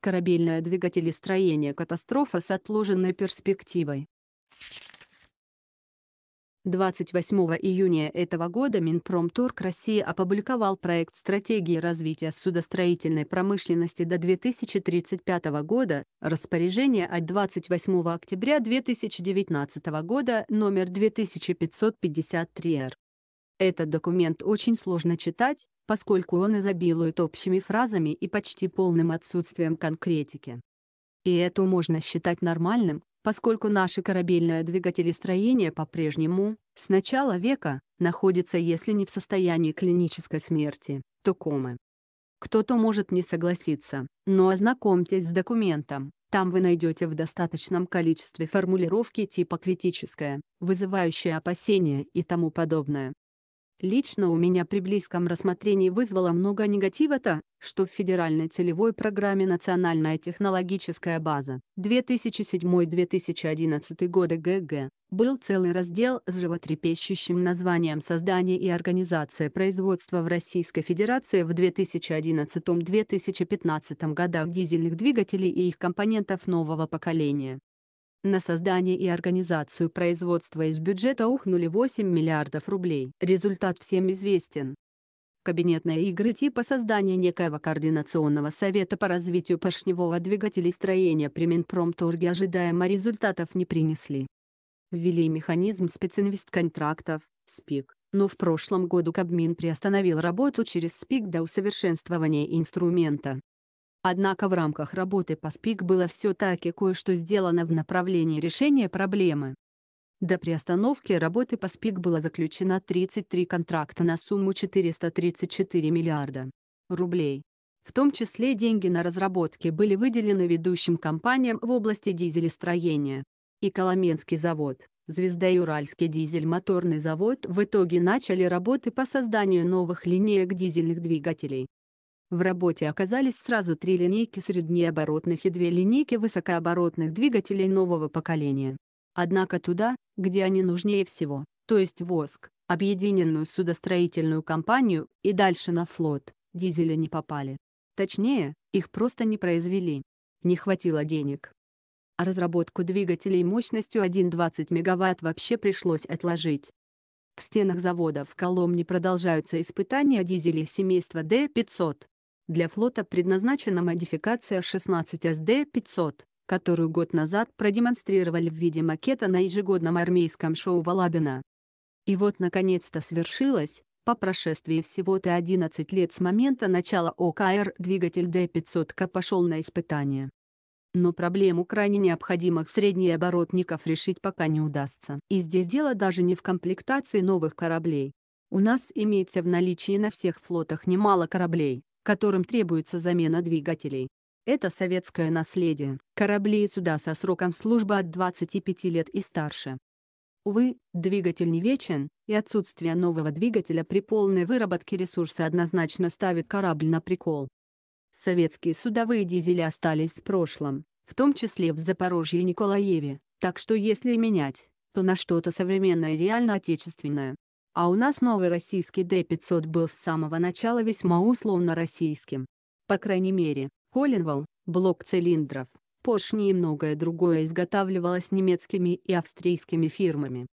Корабельное двигателестроение катастрофа с отложенной перспективой. 28 июня этого года Минпромторг России опубликовал проект стратегии развития судостроительной промышленности до 2035 года, распоряжение от 28 октября 2019 года номер 2553-р. Этот документ очень сложно читать, поскольку он изобилует общими фразами и почти полным отсутствием конкретики. И это можно считать нормальным, поскольку наше корабельное двигателестроение по-прежнему, с начала века, находится если не в состоянии клинической смерти, то комы. Кто-то может не согласиться, но ознакомьтесь с документом, там вы найдете в достаточном количестве формулировки типа «критическое», «вызывающее опасения» и тому подобное лично у меня при близком рассмотрении вызвало много негатива то, что в федеральной целевой программе «Национальная технологическая база» 2007-2011 годы ГГ был целый раздел с животрепещущим названием «Создание и организация производства в Российской Федерации в 2011-2015 годах дизельных двигателей и их компонентов нового поколения». На создание и организацию производства из бюджета ухнули 8 миллиардов рублей. Результат всем известен. Кабинетные игры типа создания некоего координационного совета по развитию поршневого двигателестроения при Минпромторге ожидаемо результатов не принесли. Ввели механизм специнвестконтрактов, СПИК, но в прошлом году Кабмин приостановил работу через СПИК до усовершенствования инструмента. Однако в рамках работы по СПИК было все-таки кое-что сделано в направлении решения проблемы. До приостановки работы по СПИК было заключено 33 контракта на сумму 434 миллиарда рублей. В том числе деньги на разработки были выделены ведущим компаниям в области дизелестроения. И Коломенский завод, Звезда и Уральский дизель-моторный завод в итоге начали работы по созданию новых линеек дизельных двигателей. В работе оказались сразу три линейки среднеоборотных и две линейки высокооборотных двигателей нового поколения. Однако туда, где они нужнее всего, то есть ВОСК, объединенную судостроительную компанию и дальше на флот, дизеля не попали. Точнее, их просто не произвели. Не хватило денег. А разработку двигателей мощностью 1,20 МВт вообще пришлось отложить. В стенах завода в Коломне продолжаются испытания дизелей семейства D500. Для флота предназначена модификация 16СД-500, которую год назад продемонстрировали в виде макета на ежегодном армейском шоу Валабина. И вот наконец-то свершилось, по прошествии всего-то 11 лет с момента начала ОКР двигатель д 500 к пошел на испытание. Но проблему крайне необходимых среднеоборотников решить пока не удастся. И здесь дело даже не в комплектации новых кораблей. У нас имеется в наличии на всех флотах немало кораблей, которым требуется замена двигателей. Это советское наследие. Корабли и суда со сроком службы от 25 лет и старше. Увы, двигатель не вечен, и отсутствие нового двигателя при полной выработке ресурса однозначно ставит корабль на прикол. Советские судовые дизели остались в прошлом, в том числе в Запорожье и Николаеве, так что если менять, то на что-то современное и реально отечественное. А у нас новый российский д 500 был с самого начала весьма условно российским. По крайней мере, Холлинвал, блок цилиндров, поршни и многое другое изготавливалось немецкими и австрийскими фирмами.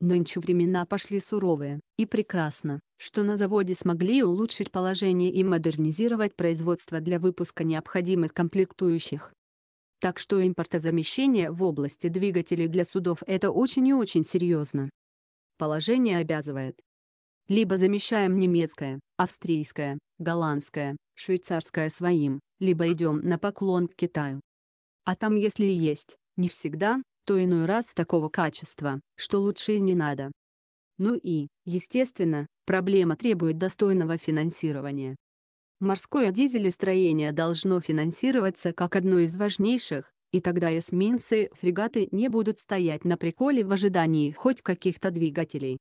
Нынче времена пошли суровые, и прекрасно, что на заводе смогли улучшить положение и модернизировать производство для выпуска необходимых комплектующих. Так что импортозамещение в области двигателей для судов это очень и очень серьезно. Положение обязывает. Либо замещаем немецкое, австрийское, голландское, швейцарское своим, либо идем на поклон к Китаю. А там если и есть, не всегда, то иной раз такого качества, что лучше и не надо. Ну и, естественно, проблема требует достойного финансирования. Морское дизелестроение должно финансироваться как одно из важнейших, и тогда эсминцы, фрегаты не будут стоять на приколе в ожидании хоть каких-то двигателей.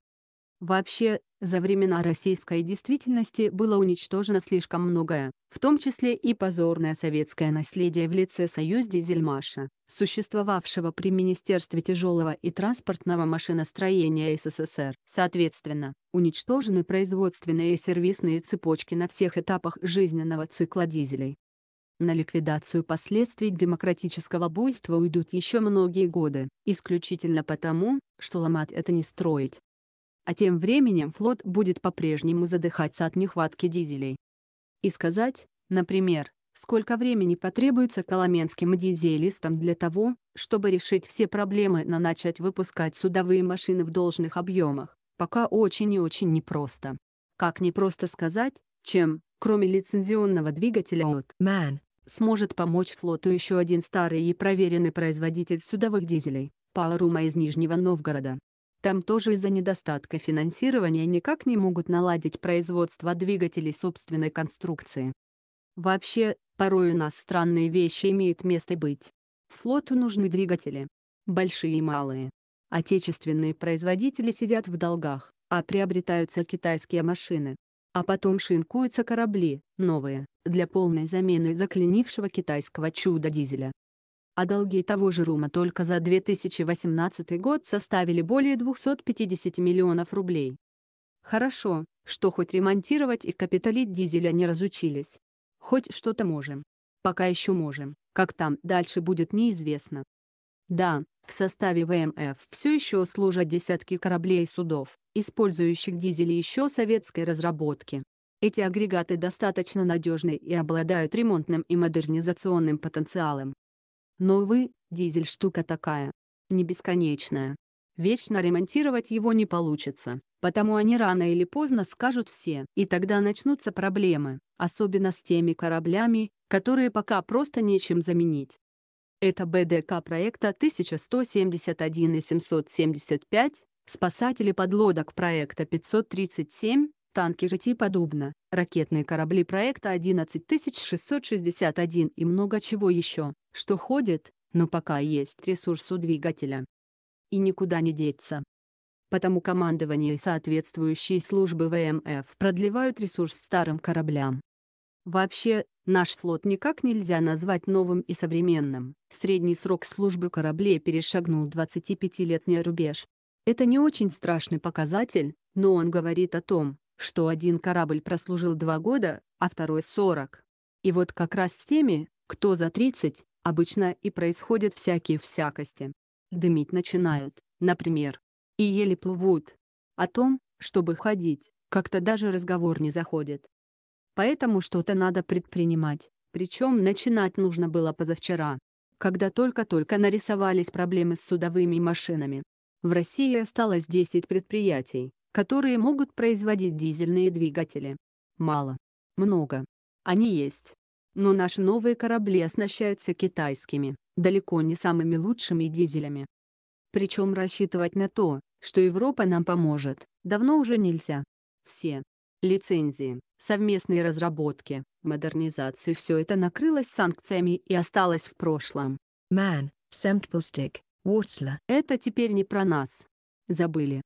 Вообще, за времена российской действительности было уничтожено слишком многое, в том числе и позорное советское наследие в лице союз Дизельмаша, существовавшего при Министерстве тяжелого и транспортного машиностроения СССР. Соответственно, уничтожены производственные и сервисные цепочки на всех этапах жизненного цикла дизелей, на ликвидацию последствий демократического буйства уйдут еще многие годы, исключительно потому, что ломать это не строить. А тем временем флот будет по-прежнему задыхаться от нехватки дизелей. И сказать, например, сколько времени потребуется коломенским и дизелистам для того, чтобы решить все проблемы на начать выпускать судовые машины в должных объемах, пока очень и очень непросто. Как непросто сказать, чем, кроме лицензионного двигателя от «Man», сможет помочь флоту еще один старый и проверенный производитель судовых дизелей – Паларума из Нижнего Новгорода. Там тоже из-за недостатка финансирования никак не могут наладить производство двигателей собственной конструкции. Вообще, порой у нас странные вещи имеют место быть. Флоту нужны двигатели. Большие и малые. Отечественные производители сидят в долгах, а приобретаются китайские машины. А потом шинкуются корабли, новые, для полной замены заклинившего китайского чуда-дизеля. А долги того же Рума только за 2018 год составили более 250 миллионов рублей. Хорошо, что хоть ремонтировать и капиталить дизеля не разучились. Хоть что-то можем. Пока еще можем, как там дальше будет неизвестно. Да, в составе ВМФ все еще служат десятки кораблей и судов, использующих дизели еще советской разработки. Эти агрегаты достаточно надежны и обладают ремонтным и модернизационным потенциалом. Но, увы, дизель штука такая. Не бесконечная. Вечно ремонтировать его не получится, потому они рано или поздно скажут все, и тогда начнутся проблемы, особенно с теми кораблями, которые пока просто нечем заменить. Это БДК проекта 1171 и 775, спасатели подлодок проекта 537, танкеры типа «Дубна», ракетные корабли проекта 11661 и много чего еще, что ходит, но пока есть ресурс у двигателя. И никуда не деться. Потому командование и соответствующие службы ВМФ эм продлевают ресурс старым кораблям, Вообще, наш флот никак нельзя назвать новым и современным. Средний срок службы кораблей перешагнул 25-летний рубеж. Это не очень страшный показатель, но он говорит о том, что один корабль прослужил два года, а второй — 40. И вот как раз с теми, кто за 30, обычно и происходят всякие всякости. Дымить начинают, например, и еле плывут. О том, чтобы ходить, как-то даже разговор не заходит. Поэтому что-то надо предпринимать. Причем начинать нужно было позавчера, когда только-только нарисовались проблемы с судовыми машинами. В России осталось 10 предприятий, которые могут производить дизельные двигатели. Мало. Много. Они есть. Но наши новые корабли оснащаются китайскими, далеко не самыми лучшими дизелями. Причем рассчитывать на то, что Европа нам поможет, давно уже нельзя. Все, лицензии, совместные разработки, модернизацию – все это накрылось санкциями и осталось в прошлом. Man, Semtpelstig, Wurzler. Это теперь не про нас. Забыли.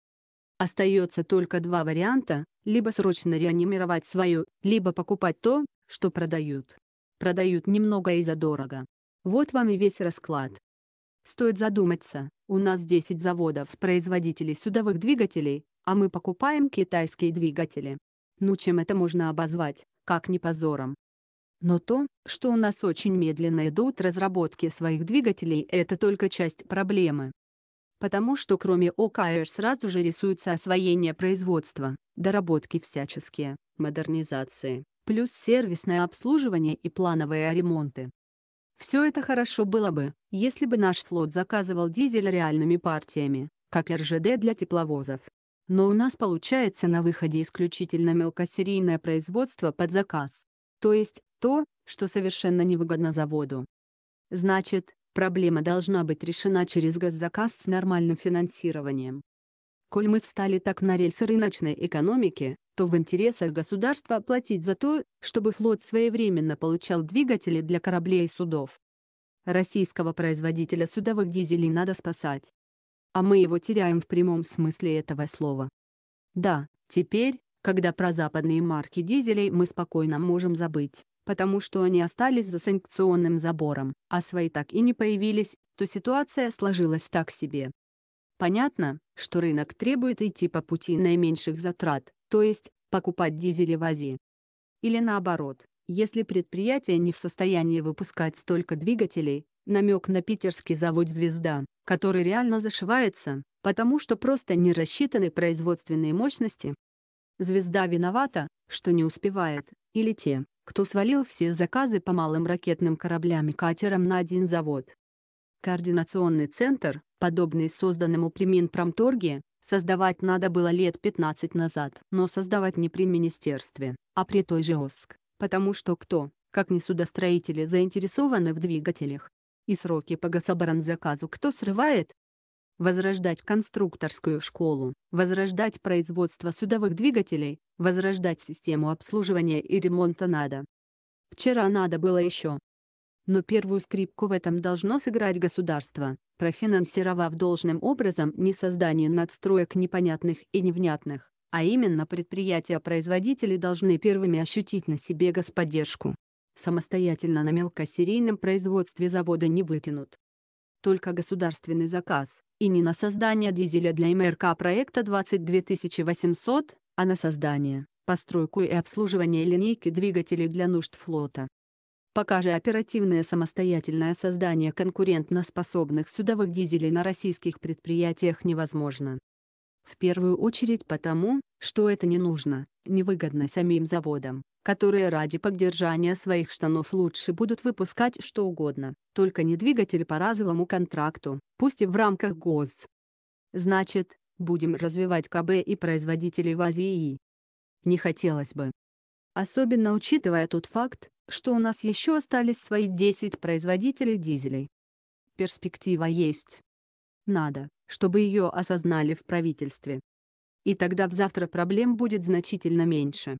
Остается только два варианта – либо срочно реанимировать свою, либо покупать то, что продают. Продают немного и задорого. Вот вам и весь расклад. Стоит задуматься, у нас 10 заводов производителей судовых двигателей, а мы покупаем китайские двигатели. Ну чем это можно обозвать, как не позором? Но то, что у нас очень медленно идут разработки своих двигателей, это только часть проблемы. Потому что кроме ОКР сразу же рисуется освоение производства, доработки всяческие, модернизации, плюс сервисное обслуживание и плановые ремонты. Все это хорошо было бы, если бы наш флот заказывал дизель реальными партиями, как РЖД для тепловозов, но у нас получается на выходе исключительно мелкосерийное производство под заказ, то есть то, что совершенно невыгодно заводу. Значит, проблема должна быть решена через госзаказ с нормальным финансированием. Коль мы встали так на рельсы рыночной экономики, то в интересах государства платить за то, чтобы флот своевременно получал двигатели для кораблей и судов. Российского производителя судовых дизелей надо спасать а мы его теряем в прямом смысле этого слова. Да, теперь, когда про западные марки дизелей мы спокойно можем забыть, потому что они остались за санкционным забором, а свои так и не появились, то ситуация сложилась так себе. Понятно, что рынок требует идти по пути наименьших затрат, то есть покупать дизели в Азии. Или наоборот, если предприятие не в состоянии выпускать столько двигателей, намек на питерский завод «Звезда», который реально зашивается, потому что просто не рассчитаны производственные мощности. «Звезда» виновата, что не успевает, или те, кто свалил все заказы по малым ракетным кораблям и катерам на один завод. Координационный центр, подобный созданному при Минпромторге, создавать надо было лет 15 назад, но создавать не при министерстве, а при той же ОСК. Потому что кто, как не судостроители, заинтересованы в двигателях? И сроки по гособоронзаказу кто срывает? Возрождать конструкторскую школу, возрождать производство судовых двигателей, возрождать систему обслуживания и ремонта надо. Вчера надо было еще. Но первую скрипку в этом должно сыграть государство, профинансировав должным образом не создание надстроек непонятных и невнятных, а именно, предприятия-производители должны первыми ощутить на себе господдержку. Самостоятельно на мелкосерийном производстве завода не вытянут. Только государственный заказ, и не на создание дизеля для МРК проекта 22800, а на создание, постройку и обслуживание линейки двигателей для нужд флота. Пока же оперативное самостоятельное создание конкурентноспособных судовых дизелей на российских предприятиях невозможно. В первую очередь потому, что это не нужно, невыгодно самим заводам, которые ради поддержания своих штанов лучше будут выпускать что угодно, только не двигатель по разовому контракту, пусть и в рамках ГОС. Значит, будем развивать КБ и производителей в Азии. Не хотелось бы. Особенно учитывая тот факт, что у нас еще остались свои 10 производителей дизелей. Перспектива есть. Надо, чтобы ее осознали в правительстве. И тогда в завтра проблем будет значительно меньше.